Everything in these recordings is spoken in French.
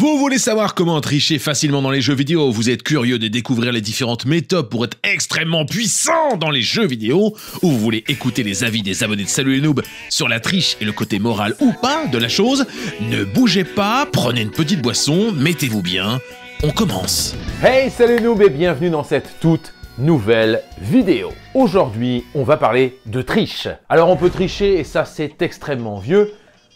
Vous voulez savoir comment tricher facilement dans les jeux vidéo Vous êtes curieux de découvrir les différentes méthodes pour être extrêmement puissant dans les jeux vidéo Ou vous voulez écouter les avis des abonnés de Salut les Noobs sur la triche et le côté moral ou pas de la chose Ne bougez pas, prenez une petite boisson, mettez-vous bien, on commence Hey Salut les Noobs et bienvenue dans cette toute nouvelle vidéo. Aujourd'hui, on va parler de triche. Alors on peut tricher, et ça c'est extrêmement vieux,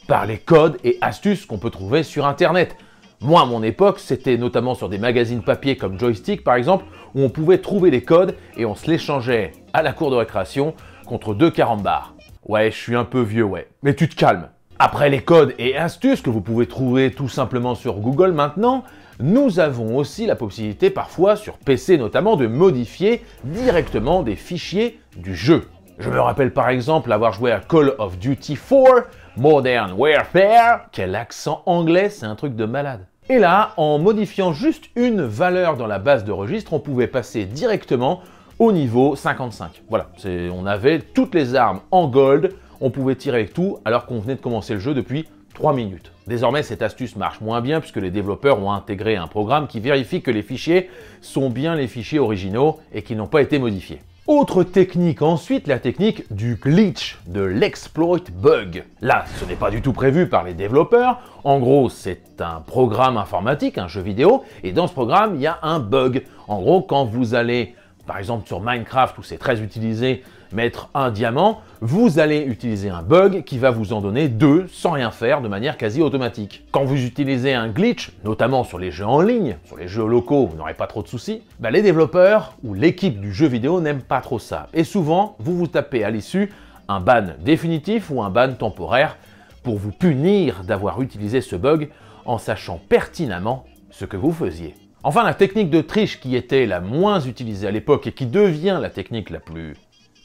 par les codes et astuces qu'on peut trouver sur Internet. Moi, à mon époque, c'était notamment sur des magazines papier comme Joystick par exemple, où on pouvait trouver les codes et on se l'échangeait à la cour de récréation contre deux carambars. Ouais, je suis un peu vieux, ouais. Mais tu te calmes. Après les codes et astuces que vous pouvez trouver tout simplement sur Google maintenant, nous avons aussi la possibilité parfois, sur PC notamment, de modifier directement des fichiers du jeu. Je me rappelle par exemple avoir joué à Call of Duty 4 Modern Warfare. Quel accent anglais, c'est un truc de malade. Et là, en modifiant juste une valeur dans la base de registre, on pouvait passer directement au niveau 55. Voilà, on avait toutes les armes en gold, on pouvait tirer avec tout, alors qu'on venait de commencer le jeu depuis 3 minutes. Désormais, cette astuce marche moins bien puisque les développeurs ont intégré un programme qui vérifie que les fichiers sont bien les fichiers originaux et qu'ils n'ont pas été modifiés. Autre technique ensuite, la technique du glitch, de l'exploit bug. Là, ce n'est pas du tout prévu par les développeurs. En gros, c'est un programme informatique, un jeu vidéo, et dans ce programme, il y a un bug. En gros, quand vous allez par exemple sur Minecraft où c'est très utilisé, mettre un diamant, vous allez utiliser un bug qui va vous en donner deux sans rien faire de manière quasi automatique. Quand vous utilisez un glitch, notamment sur les jeux en ligne, sur les jeux locaux, vous n'aurez pas trop de soucis, bah, les développeurs ou l'équipe du jeu vidéo n'aiment pas trop ça. Et souvent, vous vous tapez à l'issue un ban définitif ou un ban temporaire pour vous punir d'avoir utilisé ce bug en sachant pertinemment ce que vous faisiez. Enfin, la technique de triche qui était la moins utilisée à l'époque et qui devient la technique la plus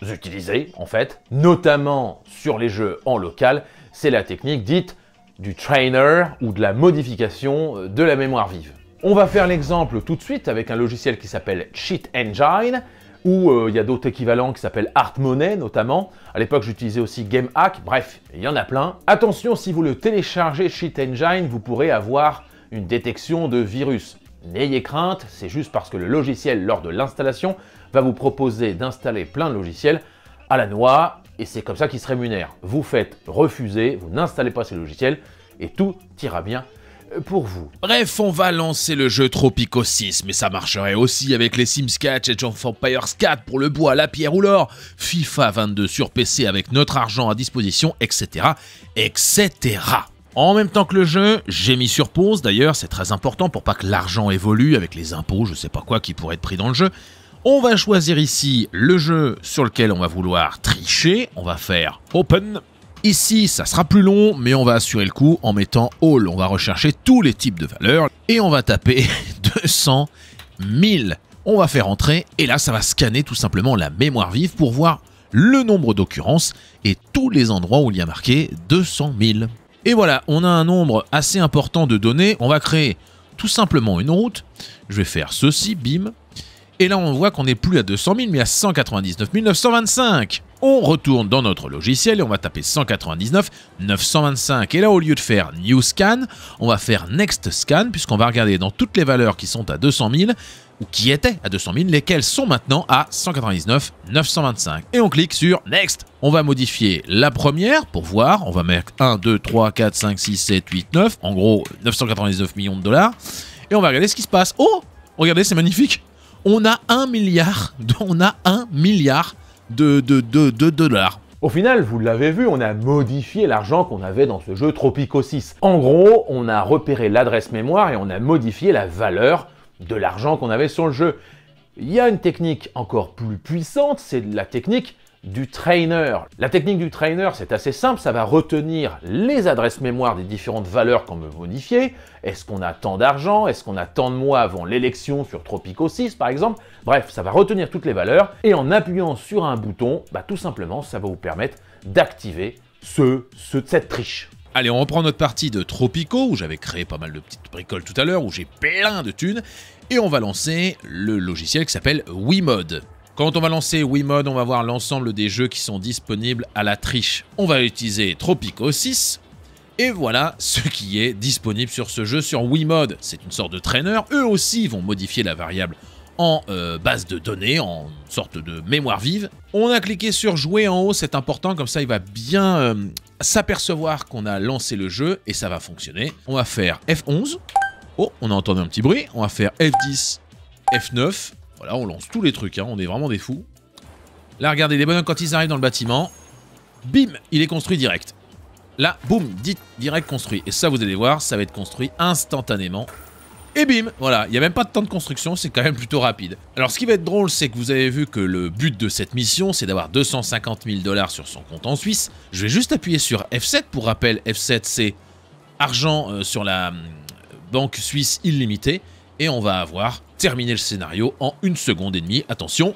utilisée, en fait, notamment sur les jeux en local, c'est la technique dite du trainer ou de la modification euh, de la mémoire vive. On va faire l'exemple tout de suite avec un logiciel qui s'appelle Cheat Engine, ou euh, il y a d'autres équivalents qui s'appellent Art Money notamment. À l'époque, j'utilisais aussi Game Hack. Bref, il y en a plein. Attention, si vous le téléchargez Cheat Engine, vous pourrez avoir une détection de virus. N'ayez crainte, c'est juste parce que le logiciel lors de l'installation va vous proposer d'installer plein de logiciels à la noix et c'est comme ça qu'il se rémunèrent. Vous faites refuser, vous n'installez pas ces logiciels et tout ira bien euh, pour vous. Bref, on va lancer le jeu Tropico 6, mais ça marcherait aussi avec les Sims 4, John of Empires 4 pour le bois, la pierre ou l'or, FIFA 22 sur PC avec notre argent à disposition, etc. etc. En même temps que le jeu, j'ai mis sur pause, d'ailleurs c'est très important pour pas que l'argent évolue avec les impôts, je sais pas quoi qui pourrait être pris dans le jeu. On va choisir ici le jeu sur lequel on va vouloir tricher, on va faire Open. Ici ça sera plus long mais on va assurer le coup en mettant All, on va rechercher tous les types de valeurs et on va taper 200 000. On va faire entrer et là ça va scanner tout simplement la mémoire vive pour voir le nombre d'occurrences et tous les endroits où il y a marqué 200 000. Et voilà, on a un nombre assez important de données. On va créer tout simplement une route. Je vais faire ceci, bim. Et là, on voit qu'on n'est plus à 200 000, mais à 199 925. On retourne dans notre logiciel et on va taper 199 925. Et là, au lieu de faire New Scan, on va faire Next Scan, puisqu'on va regarder dans toutes les valeurs qui sont à 200 000, ou qui étaient à 200 000, lesquels sont maintenant à 199 925. Et on clique sur Next. On va modifier la première pour voir. On va mettre 1, 2, 3, 4, 5, 6, 7, 8, 9. En gros, 999 millions de dollars. Et on va regarder ce qui se passe. Oh Regardez, c'est magnifique. On a 1 milliard. on a 1 milliard de, de, de dollars. Au final, vous l'avez vu, on a modifié l'argent qu'on avait dans ce jeu Tropico 6. En gros, on a repéré l'adresse mémoire et on a modifié la valeur de l'argent qu'on avait sur le jeu. Il y a une technique encore plus puissante, c'est la technique du trainer. La technique du trainer, c'est assez simple, ça va retenir les adresses mémoire des différentes valeurs qu'on veut modifier. Est-ce qu'on a tant d'argent Est-ce qu'on a tant de mois avant l'élection sur Tropico 6 par exemple Bref, ça va retenir toutes les valeurs et en appuyant sur un bouton, bah, tout simplement, ça va vous permettre d'activer ce, cette triche. Allez, on reprend notre partie de Tropico, où j'avais créé pas mal de petites bricoles tout à l'heure, où j'ai plein de thunes, et on va lancer le logiciel qui s'appelle Wiimode. Quand on va lancer Wiimode, on va voir l'ensemble des jeux qui sont disponibles à la triche. On va utiliser Tropico 6, et voilà ce qui est disponible sur ce jeu sur Wiimode. C'est une sorte de traîneur, eux aussi vont modifier la variable en euh, base de données, en sorte de mémoire vive. On a cliqué sur jouer en haut, c'est important, comme ça il va bien euh, s'apercevoir qu'on a lancé le jeu et ça va fonctionner. On va faire F11. Oh, on a entendu un petit bruit. On va faire F10, F9. Voilà, on lance tous les trucs, hein. on est vraiment des fous. Là, regardez, les bonhommes, quand ils arrivent dans le bâtiment, bim, il est construit direct. Là, boum, dit direct construit. Et ça, vous allez voir, ça va être construit instantanément et bim Voilà, il n'y a même pas de temps de construction, c'est quand même plutôt rapide. Alors ce qui va être drôle, c'est que vous avez vu que le but de cette mission, c'est d'avoir 250 000 dollars sur son compte en Suisse. Je vais juste appuyer sur F7, pour rappel, F7 c'est argent euh, sur la euh, banque suisse illimitée, et on va avoir terminé le scénario en une seconde et demie. Attention,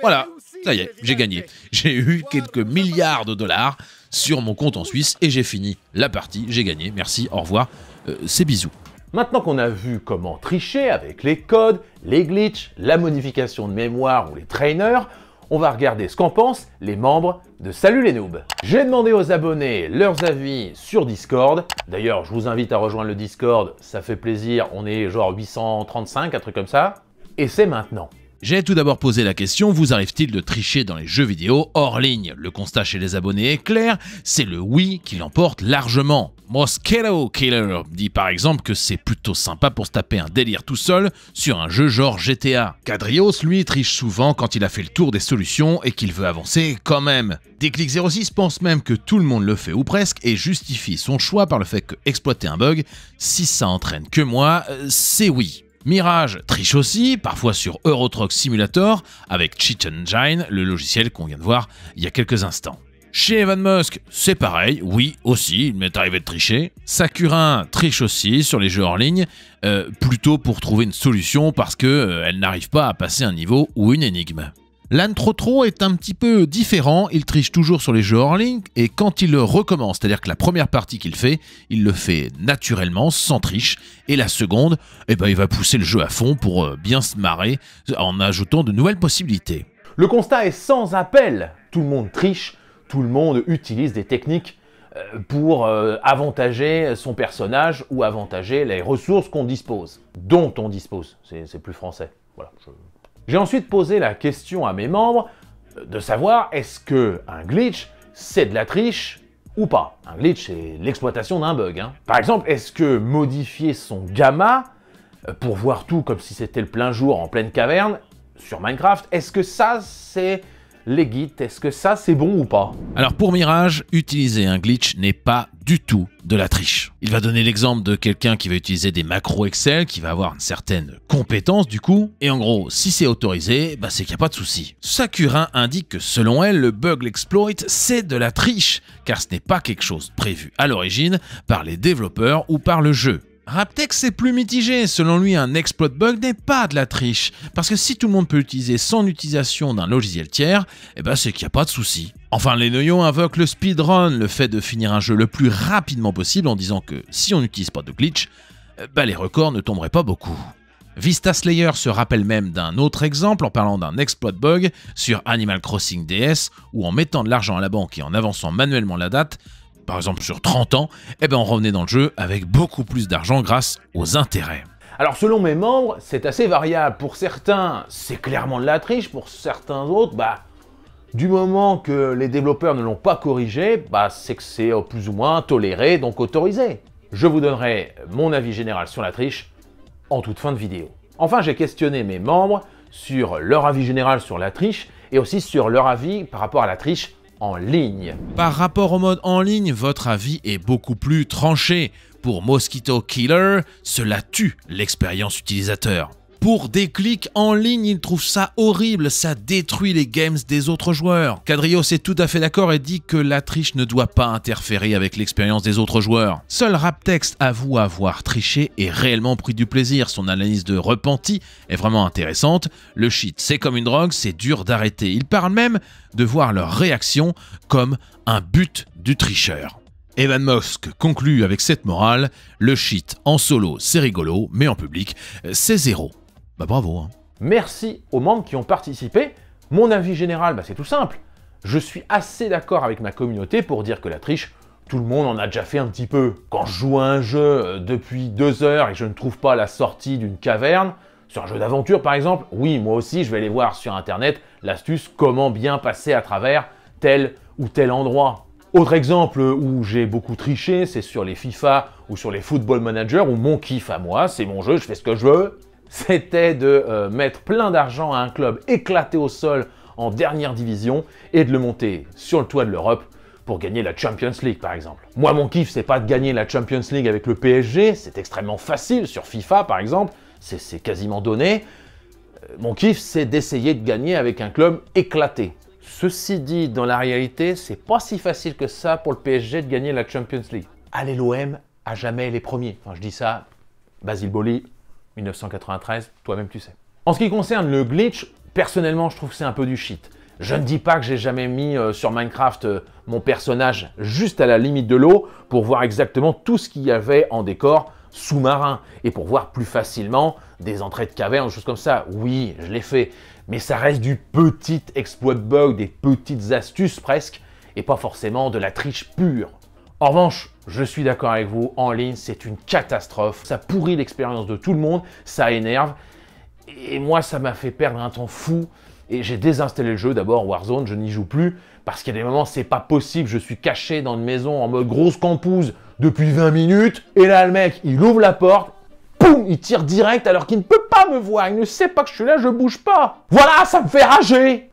voilà, ça y est, j'ai gagné. J'ai eu quelques milliards de dollars sur mon compte en Suisse et j'ai fini la partie, j'ai gagné. Merci, au revoir, euh, c'est bisous. Maintenant qu'on a vu comment tricher avec les codes, les glitches, la modification de mémoire ou les trainers, on va regarder ce qu'en pensent les membres de Salut les Noobs. J'ai demandé aux abonnés leurs avis sur Discord. D'ailleurs, je vous invite à rejoindre le Discord, ça fait plaisir, on est genre 835, un truc comme ça. Et c'est maintenant. J'ai tout d'abord posé la question, vous arrive-t-il de tricher dans les jeux vidéo hors ligne Le constat chez les abonnés est clair, c'est le oui qui l'emporte largement. Mosquito Killer dit par exemple que c'est plutôt sympa pour se taper un délire tout seul sur un jeu genre GTA. Cadrios, lui, triche souvent quand il a fait le tour des solutions et qu'il veut avancer quand même. Déclic06 pense même que tout le monde le fait ou presque et justifie son choix par le fait que exploiter un bug, si ça entraîne que moi, euh, c'est oui. Mirage triche aussi, parfois sur Eurotruck Simulator, avec Cheat Engine, le logiciel qu'on vient de voir il y a quelques instants. Chez Evan Musk, c'est pareil, oui aussi, il m'est arrivé de tricher. Sakurin triche aussi sur les jeux en ligne, euh, plutôt pour trouver une solution parce qu'elle euh, n'arrive pas à passer un niveau ou une énigme l'intro est un petit peu différent, il triche toujours sur les jeux hors ligne et quand il le recommence, c'est-à-dire que la première partie qu'il fait, il le fait naturellement, sans triche, et la seconde, eh ben, il va pousser le jeu à fond pour euh, bien se marrer en ajoutant de nouvelles possibilités. Le constat est sans appel, tout le monde triche, tout le monde utilise des techniques euh, pour euh, avantager son personnage ou avantager les ressources qu'on dispose, dont on dispose, c'est plus français. Voilà, j'ai ensuite posé la question à mes membres de savoir est-ce que un glitch c'est de la triche ou pas. Un glitch c'est l'exploitation d'un bug. Hein. Par exemple, est-ce que modifier son gamma pour voir tout comme si c'était le plein jour en pleine caverne sur Minecraft, est-ce que ça c'est les guides. Est-ce que ça, c'est bon ou pas Alors pour Mirage, utiliser un glitch n'est pas du tout de la triche. Il va donner l'exemple de quelqu'un qui va utiliser des macros Excel, qui va avoir une certaine compétence du coup, et en gros, si c'est autorisé, bah, c'est qu'il n'y a pas de souci. Sakura indique que selon elle, le bug exploit c'est de la triche, car ce n'est pas quelque chose prévu à l'origine par les développeurs ou par le jeu. Raptex est plus mitigé, selon lui un exploit bug n'est pas de la triche, parce que si tout le monde peut utiliser sans utilisation d'un logiciel tiers, eh ben c'est qu'il n'y a pas de souci. Enfin, les noyons invoquent le speedrun, le fait de finir un jeu le plus rapidement possible en disant que si on n'utilise pas de glitch, eh ben, les records ne tomberaient pas beaucoup. Vista Slayer se rappelle même d'un autre exemple en parlant d'un exploit bug sur Animal Crossing DS où en mettant de l'argent à la banque et en avançant manuellement la date, par exemple sur 30 ans, eh ben on revenait dans le jeu avec beaucoup plus d'argent grâce aux intérêts. Alors selon mes membres, c'est assez variable. Pour certains, c'est clairement de la triche, pour certains autres, bah du moment que les développeurs ne l'ont pas corrigé, bah c'est que c'est euh, plus ou moins toléré, donc autorisé. Je vous donnerai mon avis général sur la triche en toute fin de vidéo. Enfin, j'ai questionné mes membres sur leur avis général sur la triche et aussi sur leur avis par rapport à la triche ligne. Par rapport au mode en ligne, votre avis est beaucoup plus tranché. Pour Mosquito Killer, cela tue l'expérience utilisateur pour des clics en ligne. Il trouve ça horrible, ça détruit les games des autres joueurs. Cadrios est tout à fait d'accord et dit que la triche ne doit pas interférer avec l'expérience des autres joueurs. Seul Raptext avoue avoir triché et réellement pris du plaisir. Son analyse de repenti est vraiment intéressante. Le shit, c'est comme une drogue, c'est dur d'arrêter. Il parle même de voir leur réaction comme un but du tricheur. Evan Mosk conclut avec cette morale, le shit en solo c'est rigolo, mais en public c'est zéro. Bah, bravo. Hein. Merci aux membres qui ont participé. Mon avis général, bah, c'est tout simple. Je suis assez d'accord avec ma communauté pour dire que la triche, tout le monde en a déjà fait un petit peu. Quand je joue à un jeu euh, depuis deux heures et je ne trouve pas la sortie d'une caverne, sur un jeu d'aventure par exemple, oui, moi aussi je vais aller voir sur internet l'astuce comment bien passer à travers tel ou tel endroit. Autre exemple où j'ai beaucoup triché, c'est sur les FIFA ou sur les Football Manager, où mon kiff à moi, c'est mon jeu, je fais ce que je veux, c'était de euh, mettre plein d'argent à un club éclaté au sol en dernière division et de le monter sur le toit de l'Europe pour gagner la Champions League par exemple. Moi mon kiff c'est pas de gagner la Champions League avec le PSG, c'est extrêmement facile sur FIFA par exemple, c'est quasiment donné. Euh, mon kiff c'est d'essayer de gagner avec un club éclaté. Ceci dit, dans la réalité, c'est pas si facile que ça pour le PSG de gagner la Champions League. Allez l'OM, à jamais les premiers. Enfin je dis ça, Basile Boli, 1993, toi-même tu sais. En ce qui concerne le glitch, personnellement je trouve que c'est un peu du shit. Je ne dis pas que j'ai jamais mis euh, sur Minecraft euh, mon personnage juste à la limite de l'eau pour voir exactement tout ce qu'il y avait en décor sous-marin et pour voir plus facilement des entrées de cavernes, des choses comme ça. Oui, je l'ai fait, mais ça reste du petit exploit bug, des petites astuces presque, et pas forcément de la triche pure. En revanche, je suis d'accord avec vous, en ligne, c'est une catastrophe. Ça pourrit l'expérience de tout le monde, ça énerve. Et moi, ça m'a fait perdre un temps fou. Et j'ai désinstallé le jeu. D'abord, Warzone, je n'y joue plus. Parce qu'il y a des moments, c'est pas possible. Je suis caché dans une maison en mode grosse campouse depuis 20 minutes. Et là, le mec, il ouvre la porte. Poum Il tire direct alors qu'il ne peut pas me voir. Il ne sait pas que je suis là, je bouge pas. Voilà, ça me fait rager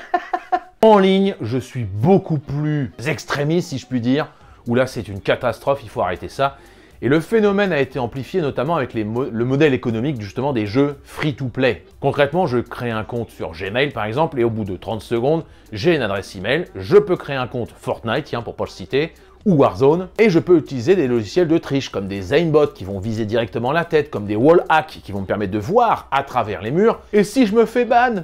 En ligne, je suis beaucoup plus extrémiste, si je puis dire où là c'est une catastrophe, il faut arrêter ça. Et le phénomène a été amplifié notamment avec le modèle économique justement des jeux free-to-play. Concrètement, je crée un compte sur Gmail par exemple, et au bout de 30 secondes, j'ai une adresse email, je peux créer un compte Fortnite, tiens pour pas le citer, ou Warzone, et je peux utiliser des logiciels de triche comme des aimbots qui vont viser directement la tête, comme des wall hacks qui vont me permettre de voir à travers les murs, et si je me fais ban,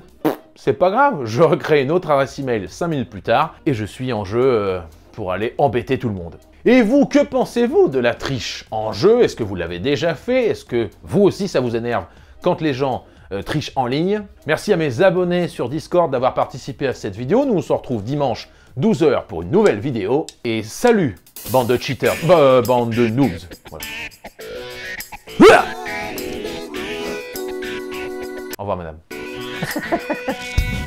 c'est pas grave, je recrée une autre adresse email 5 minutes plus tard, et je suis en jeu... Euh, pour aller embêter tout le monde. Et vous, que pensez-vous de la triche en jeu Est-ce que vous l'avez déjà fait Est-ce que vous aussi ça vous énerve quand les gens euh, trichent en ligne Merci à mes abonnés sur Discord d'avoir participé à cette vidéo. Nous on se retrouve dimanche 12h pour une nouvelle vidéo. Et salut, bande de cheaters, bah, euh, bande de noobs. Voilà. Au revoir madame.